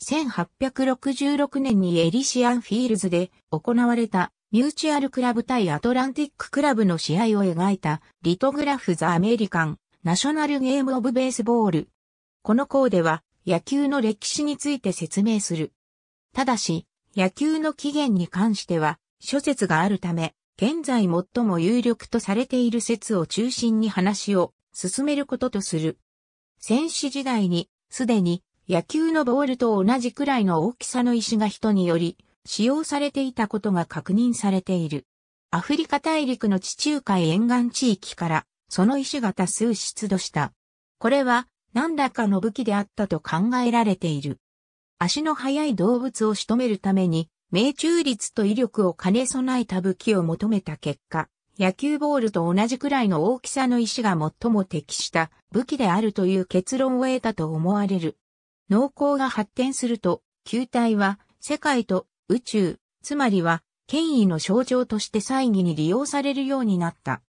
1866年にエリシアンフィールズで行われたミューチュアルクラブ対アトランティッククラブの試合を描いたリトグラフ・ザ・アメリカン・ナショナル・ゲーム・オブ・ベースボール。この項では野球の歴史について説明する。ただし、野球の起源に関しては諸説があるため、現在最も有力とされている説を中心に話を進めることとする。戦士時代にすでに野球のボールと同じくらいの大きさの石が人により使用されていたことが確認されている。アフリカ大陸の地中海沿岸地域からその石が多数出土した。これは何らかの武器であったと考えられている。足の速い動物を仕留めるために命中率と威力を兼ね備えた武器を求めた結果、野球ボールと同じくらいの大きさの石が最も適した武器であるという結論を得たと思われる。農耕が発展すると、球体は世界と宇宙、つまりは権威の象徴として祭儀に利用されるようになった。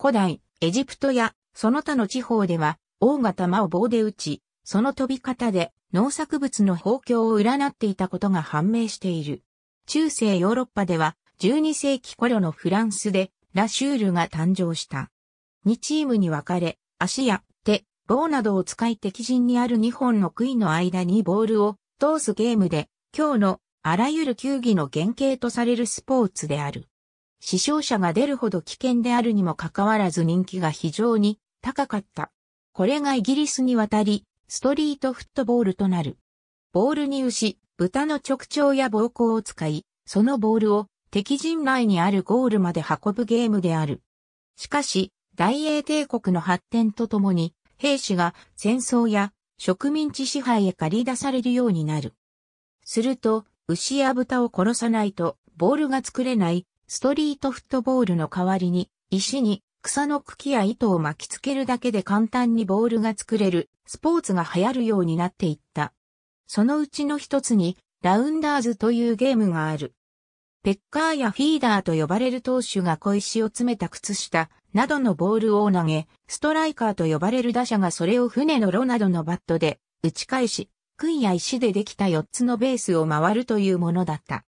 古代、エジプトやその他の地方では、王が玉を棒で打ち、その飛び方で農作物の豊況を占っていたことが判明している。中世ヨーロッパでは、12世紀頃のフランスで、ラシュールが誕生した。2チームに分かれ、足や棒などを使い敵陣にある2本の杭の間にボールを通すゲームで、今日のあらゆる球技の原型とされるスポーツである。死傷者が出るほど危険であるにもかかわらず人気が非常に高かった。これがイギリスに渡り、ストリートフットボールとなる。ボールに牛、豚の直腸や膀胱を使い、そのボールを敵陣内にあるゴールまで運ぶゲームである。しかし、大英帝国の発展とともに、兵士が戦争や植民地支配へ駆り出されるようになる。すると、牛や豚を殺さないと、ボールが作れないストリートフットボールの代わりに、石に草の茎や糸を巻きつけるだけで簡単にボールが作れるスポーツが流行るようになっていった。そのうちの一つに、ラウンダーズというゲームがある。ペッカーやフィーダーと呼ばれる投手が小石を詰めた靴下、などのボールを投げ、ストライカーと呼ばれる打者がそれを船のロなどのバットで打ち返し、杭や石でできた4つのベースを回るというものだった。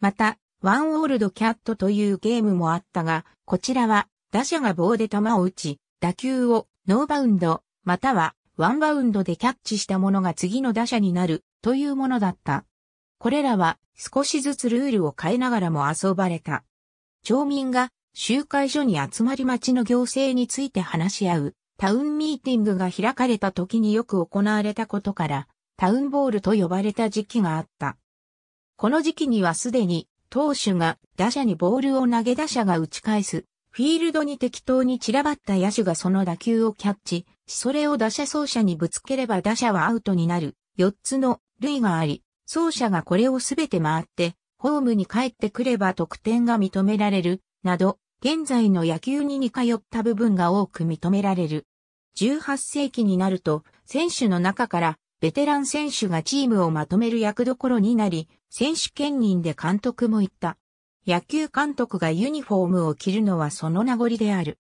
また、ワンオールドキャットというゲームもあったが、こちらは打者が棒で球を打ち、打球をノーバウンド、またはワンバウンドでキャッチしたものが次の打者になるというものだった。これらは少しずつルールを変えながらも遊ばれた。町民が集会所に集まり町の行政について話し合う、タウンミーティングが開かれた時によく行われたことから、タウンボールと呼ばれた時期があった。この時期にはすでに、投手が打者にボールを投げ打者が打ち返す、フィールドに適当に散らばった野手がその打球をキャッチ、それを打者走者にぶつければ打者はアウトになる、4つの類があり、走者がこれをすべて回って、ホームに帰ってくれば得点が認められる、など、現在の野球に似通った部分が多く認められる。18世紀になると、選手の中からベテラン選手がチームをまとめる役どころになり、選手兼任で監督も行った。野球監督がユニフォームを着るのはその名残である。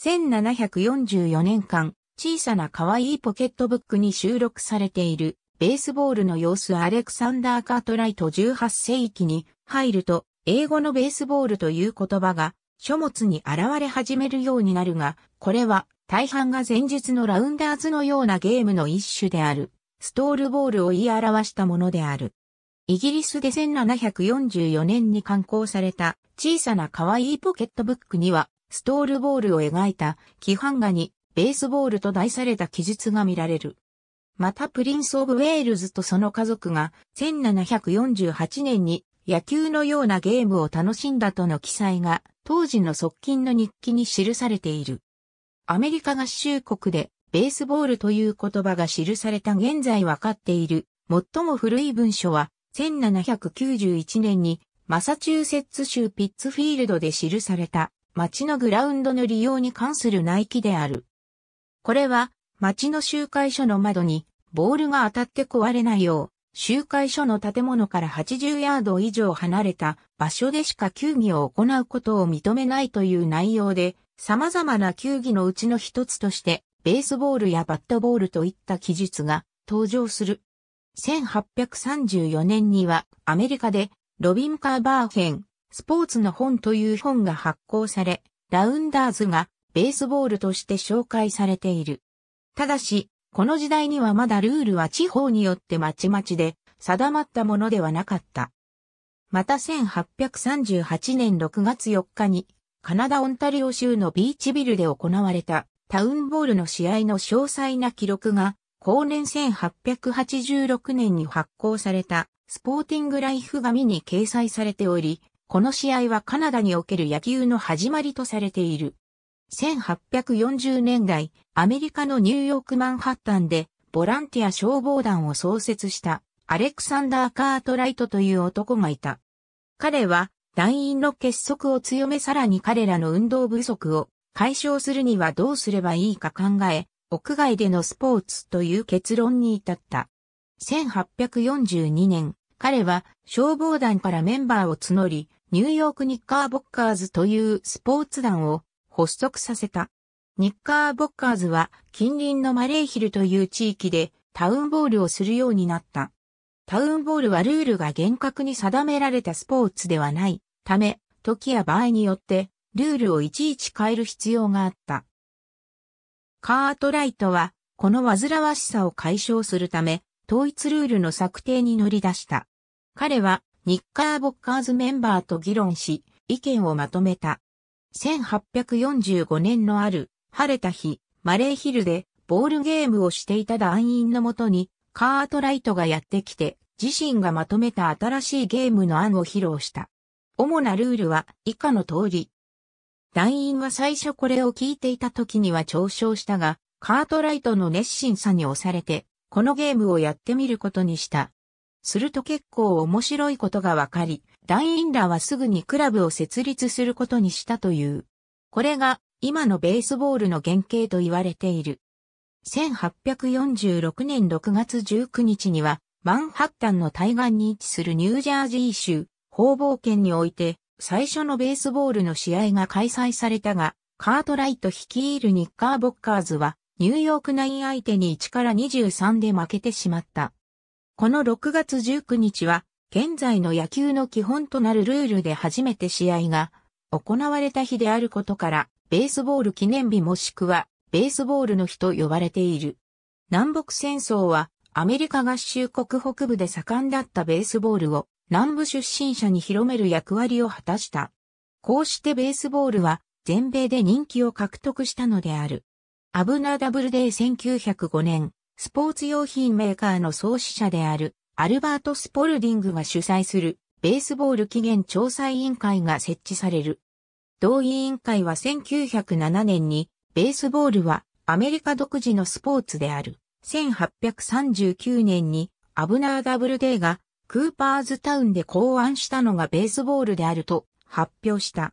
1744年間、小さな可愛いポケットブックに収録されている、ベースボールの様子アレクサンダー・カートライト18世紀に入ると、英語のベースボールという言葉が書物に現れ始めるようになるが、これは大半が前述のラウンダーズのようなゲームの一種である、ストールボールを言い表したものである。イギリスで1744年に刊行された小さな可愛いポケットブックには、ストールボールを描いた規範画にベースボールと題された記述が見られる。またプリンス・オブ・ウェールズとその家族が1748年に野球のようなゲームを楽しんだとの記載が当時の側近の日記に記されている。アメリカ合衆国でベースボールという言葉が記された現在わかっている最も古い文書は1791年にマサチューセッツ州ピッツフィールドで記された町のグラウンドの利用に関する内記である。これは町の集会所の窓にボールが当たって壊れないよう集会所の建物から80ヤード以上離れた場所でしか球技を行うことを認めないという内容で、様々な球技のうちの一つとして、ベースボールやバットボールといった記述が登場する。1834年にはアメリカでロビン・カーバーヘン、スポーツの本という本が発行され、ラウンダーズがベースボールとして紹介されている。ただし、この時代にはまだルールは地方によってまちまちで定まったものではなかった。また1838年6月4日にカナダ・オンタリオ州のビーチビルで行われたタウンボールの試合の詳細な記録が、後年1886年に発行されたスポーティングライフ紙に掲載されており、この試合はカナダにおける野球の始まりとされている。1840年代、アメリカのニューヨークマンハッタンで、ボランティア消防団を創設した、アレクサンダー・カートライトという男がいた。彼は、団員の結束を強めさらに彼らの運動不足を解消するにはどうすればいいか考え、屋外でのスポーツという結論に至った。1842年、彼は消防団からメンバーを募り、ニューヨークニッカーボッカーズというスポーツ団を発足させた。ニッカーボッカーズは近隣のマレーヒルという地域でタウンボールをするようになった。タウンボールはルールが厳格に定められたスポーツではないため、時や場合によってルールをいちいち変える必要があった。カートライトはこの煩わしさを解消するため、統一ルールの策定に乗り出した。彼はニッカーボッカーズメンバーと議論し、意見をまとめた。1845年のある晴れた日、マレーヒルでボールゲームをしていた団員のもとにカートライトがやってきて自身がまとめた新しいゲームの案を披露した。主なルールは以下の通り。団員は最初これを聞いていた時には嘲笑したが、カートライトの熱心さに押されて、このゲームをやってみることにした。すると結構面白いことがわかり、団員らはすぐにクラブを設立することにしたという。これが今のベースボールの原型と言われている。1846年6月19日には、マンハッタンの対岸に位置するニュージャージー州、方冒県において、最初のベースボールの試合が開催されたが、カートライト率いるニッカーボッカーズは、ニューヨークナイン相手に1から23で負けてしまった。この6月19日は、現在の野球の基本となるルールで初めて試合が行われた日であることから、ベースボール記念日もしくは、ベースボールの日と呼ばれている。南北戦争は、アメリカ合衆国北部で盛んだったベースボールを、南部出身者に広める役割を果たした。こうしてベースボールは、全米で人気を獲得したのである。アブナ・ダブルデイ1905年、スポーツ用品メーカーの創始者であるアルバート・スポルディングが主催するベースボール起源調査委員会が設置される。同委員会は1907年に、ベースボールはアメリカ独自のスポーツである。1839年にアブナー・ダブルデーがクーパーズタウンで考案したのがベースボールであると発表した。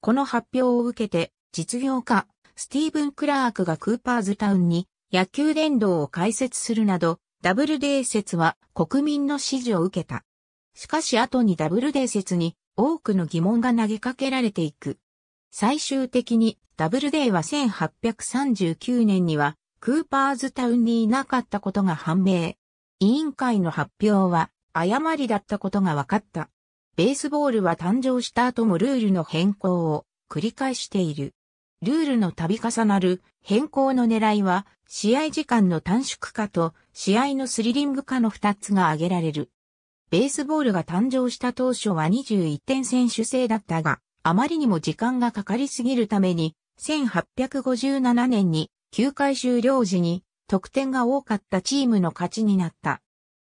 この発表を受けて実業家スティーブン・クラークがクーパーズタウンに野球殿堂を開設するなどダブルデー説は国民の支持を受けた。しかし後にダブルデー説に多くの疑問が投げかけられていく。最終的にダブルデーは1839年にはクーパーズタウンにいなかったことが判明。委員会の発表は誤りだったことが分かった。ベースボールは誕生した後もルールの変更を繰り返している。ルールの度重なる変更の狙いは、試合時間の短縮化と試合のスリリング化の2つが挙げられる。ベースボールが誕生した当初は21点選手制だったが、あまりにも時間がかかりすぎるために、1857年に9回終了時に得点が多かったチームの勝ちになった。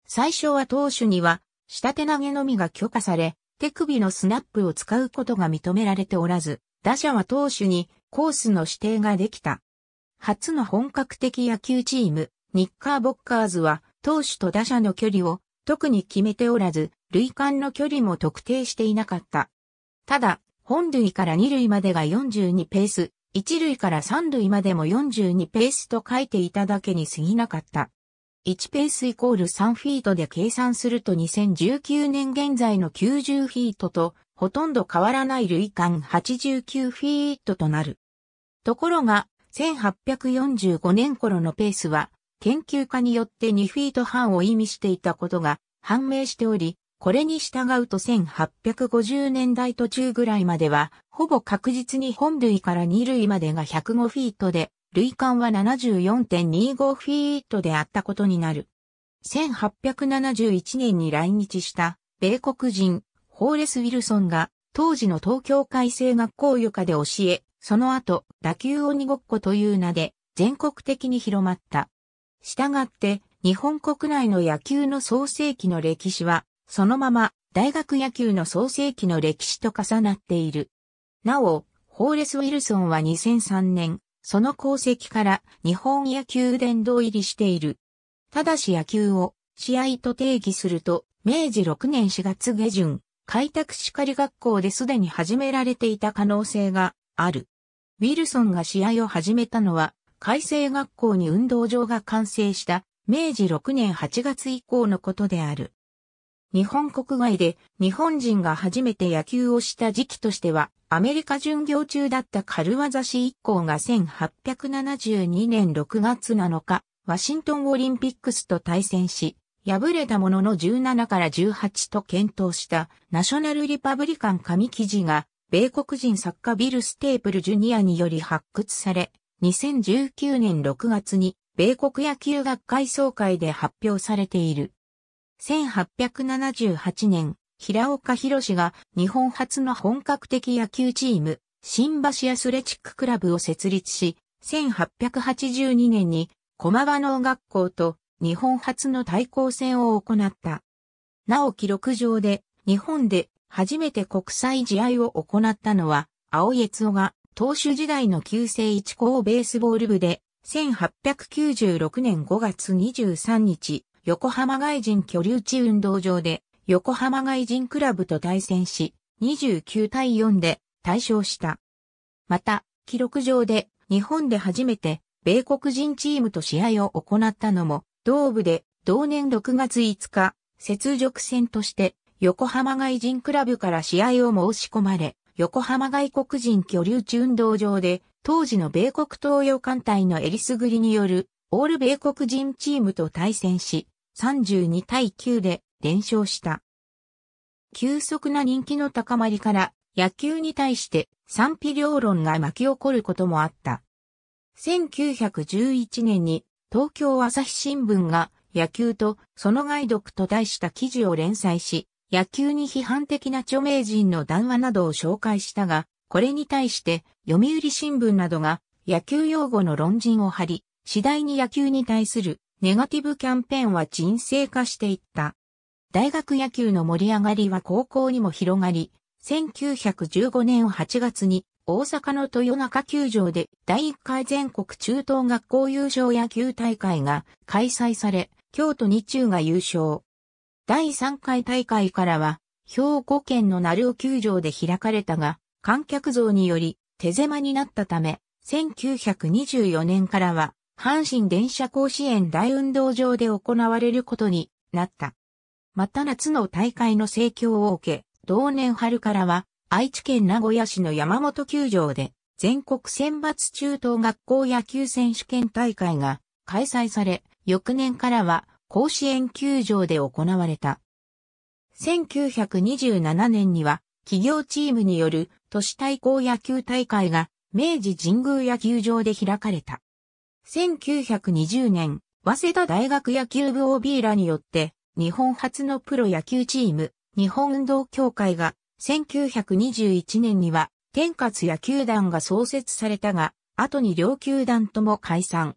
最初は投手には下手投げのみが許可され、手首のスナップを使うことが認められておらず、打者は投手にコースの指定ができた。初の本格的野球チーム、ニッカーボッカーズは、投手と打者の距離を特に決めておらず、塁間の距離も特定していなかった。ただ、本塁から二塁までが42ペース、一塁から三塁までも42ペースと書いていただけに過ぎなかった。1ペースイコール3フィートで計算すると2019年現在の90フィートとほとんど変わらない類間89フィートとなる。ところが、1845年頃のペースは、研究家によって2フィート半を意味していたことが判明しており、これに従うと1850年代途中ぐらいまでは、ほぼ確実に本類から2類までが105フィートで、類間は74.25フィートであったことになる。1871年に来日した米国人ホーレス・ウィルソンが当時の東京海星学校床で教え、その後、打球鬼ごっこという名で全国的に広まった。したがって、日本国内の野球の創世期の歴史は、そのまま大学野球の創世期の歴史と重なっている。なお、ホーレス・ウィルソンは2003年、その功績から日本野球殿堂入りしている。ただし野球を試合と定義すると、明治6年4月下旬、開拓士狩学校ですでに始められていた可能性がある。ウィルソンが試合を始めたのは、改正学校に運動場が完成した明治6年8月以降のことである。日本国外で日本人が初めて野球をした時期としては、アメリカ巡業中だった軽業師一行が1872年6月7日、ワシントンオリンピックスと対戦し、敗れたものの17から18と検討したナショナルリパブリカン紙記事が米国人作家ビル・ステープル・ジュニアにより発掘され、2019年6月に米国野球学会総会で発表されている。1878年、平岡博が日本初の本格的野球チーム、新橋アスレチッククラブを設立し、1882年に駒場農学校と日本初の対抗戦を行った。なお記録上で、日本で初めて国際試合を行ったのは、青江津夫が投手時代の旧制一高ベースボール部で、1896年5月23日、横浜外人居留地運動場で、横浜外人クラブと対戦し、29対4で対勝した。また、記録上で、日本で初めて、米国人チームと試合を行ったのも、同部で、同年6月5日、雪辱戦として、横浜外人クラブから試合を申し込まれ、横浜外国人居留地運動場で、当時の米国東洋艦隊のエリスグリによる、オール米国人チームと対戦し、32対9で連勝した。急速な人気の高まりから、野球に対して賛否両論が巻き起こることもあった。1911年に東京朝日新聞が野球とその外読と題した記事を連載し、野球に批判的な著名人の談話などを紹介したが、これに対して読売新聞などが野球用語の論陣を張り、次第に野球に対するネガティブキャンペーンは沈静化していった。大学野球の盛り上がりは高校にも広がり、1915年8月に大阪の豊中球場で第1回全国中等学校優勝野球大会が開催され、京都に中が優勝。第3回大会からは、兵庫県の鳴尾球場で開かれたが、観客増により手狭になったため、1924年からは、阪神電車甲子園大運動場で行われることになった。また夏の大会の盛況を受け、同年春からは、愛知県名古屋市の山本球場で、全国選抜中等学校野球選手権大会が開催され、翌年からは、甲子園球場で行われた。1927年には企業チームによる都市対抗野球大会が明治神宮野球場で開かれた。1920年、早稲田大学野球部 OB らによって日本初のプロ野球チーム日本運動協会が1921年には天活野球団が創設されたが、後に両球団とも解散。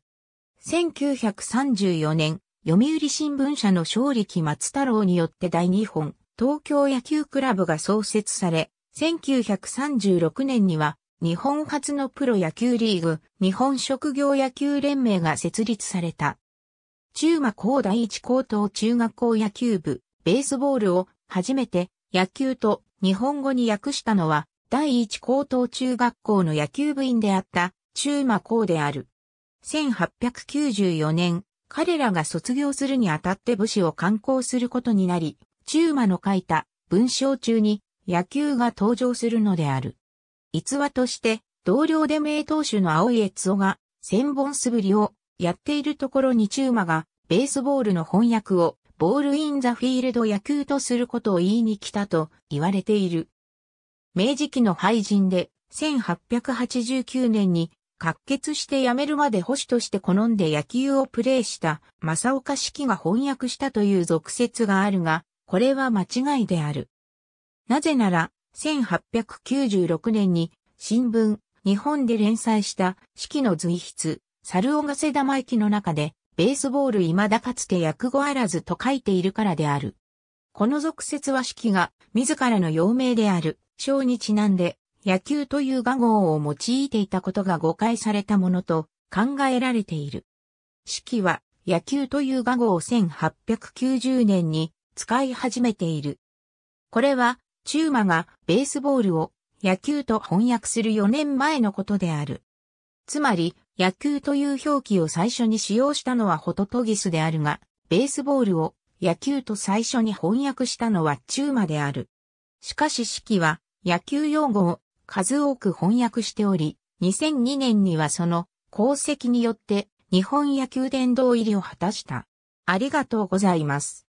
1934年、読売新聞社の勝力松太郎によって大日本東京野球クラブが創設され、1936年には日本初のプロ野球リーグ、日本職業野球連盟が設立された。中馬高第一高等中学校野球部、ベースボールを初めて野球と日本語に訳したのは、第一高等中学校の野球部員であった中馬高である。1894年、彼らが卒業するにあたって武士を観光することになり、中馬の書いた文章中に野球が登場するのである。逸話として、同僚で名投手の青井悦夫が千本素振りをやっているところに中馬がベースボールの翻訳をボールインザフィールド野球とすることを言いに来たと言われている。明治期の廃人で1889年に滑血して辞めるまで保守として好んで野球をプレーした正岡式が翻訳したという俗説があるが、これは間違いである。なぜなら、1896年に新聞、日本で連載した式の随筆、猿尾ヶ瀬玉駅の中で、ベースボール未だかつて訳語あらずと書いているからである。この俗説は式が自らの幼名である、章にちなんで、野球という画号を用いていたことが誤解されたものと考えられている。式は野球という画号を1890年に使い始めている。これは中馬がベースボールを野球と翻訳する4年前のことである。つまり野球という表記を最初に使用したのはホトトギスであるが、ベースボールを野球と最初に翻訳したのは中馬である。しかし式は野球用語を数多く翻訳しており、2002年にはその功績によって日本野球殿堂入りを果たした。ありがとうございます。